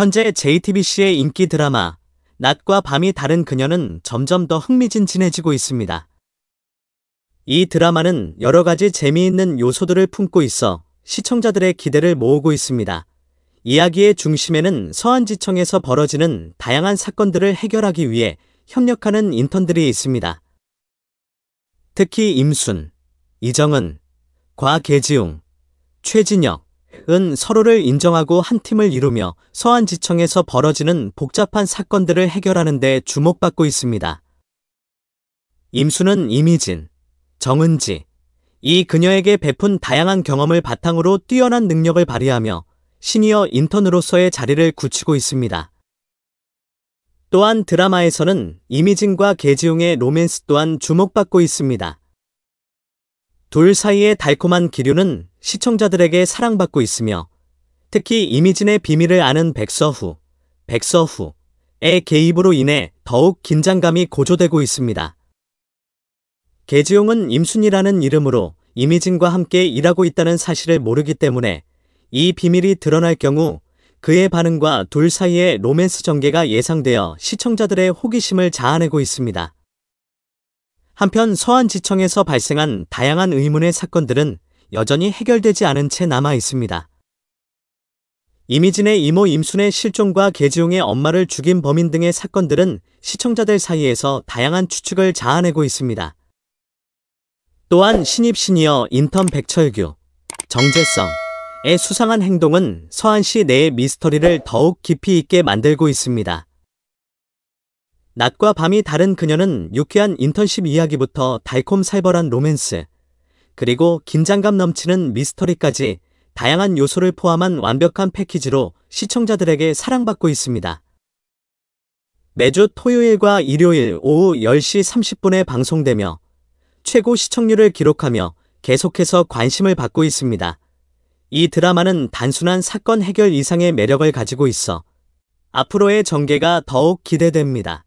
현재 JTBC의 인기 드라마 낮과 밤이 다른 그녀는 점점 더 흥미진진해지고 있습니다. 이 드라마는 여러 가지 재미있는 요소들을 품고 있어 시청자들의 기대를 모으고 있습니다. 이야기의 중심에는 서안지청에서 벌어지는 다양한 사건들을 해결하기 위해 협력하는 인턴들이 있습니다. 특히 임순, 이정은, 과계지웅, 최진혁, 은 서로를 인정하고 한 팀을 이루며 서안지청에서 벌어지는 복잡한 사건들을 해결하는 데 주목받고 있습니다. 임수는 이미진, 정은지, 이 그녀에게 베푼 다양한 경험을 바탕으로 뛰어난 능력을 발휘하며 시니어 인턴으로서의 자리를 굳히고 있습니다. 또한 드라마에서는 이미진과 계지용의 로맨스 또한 주목받고 있습니다. 둘 사이의 달콤한 기류는 시청자들에게 사랑받고 있으며 특히 이미진의 비밀을 아는 백서후, 백서후의 개입으로 인해 더욱 긴장감이 고조되고 있습니다. 개지용은 임순이라는 이름으로 이미진과 함께 일하고 있다는 사실을 모르기 때문에 이 비밀이 드러날 경우 그의 반응과 둘 사이의 로맨스 전개가 예상되어 시청자들의 호기심을 자아내고 있습니다. 한편 서안지청에서 발생한 다양한 의문의 사건들은 여전히 해결되지 않은 채 남아 있습니다. 이미진의 이모 임순의 실종과 계지용의 엄마를 죽인 범인 등의 사건들은 시청자들 사이에서 다양한 추측을 자아내고 있습니다. 또한 신입 시니어 인턴 백철규, 정재성의 수상한 행동은 서한시 내의 미스터리를 더욱 깊이 있게 만들고 있습니다. 낮과 밤이 다른 그녀는 유쾌한 인턴십 이야기부터 달콤 살벌한 로맨스, 그리고 긴장감 넘치는 미스터리까지 다양한 요소를 포함한 완벽한 패키지로 시청자들에게 사랑받고 있습니다. 매주 토요일과 일요일 오후 10시 30분에 방송되며 최고 시청률을 기록하며 계속해서 관심을 받고 있습니다. 이 드라마는 단순한 사건 해결 이상의 매력을 가지고 있어 앞으로의 전개가 더욱 기대됩니다.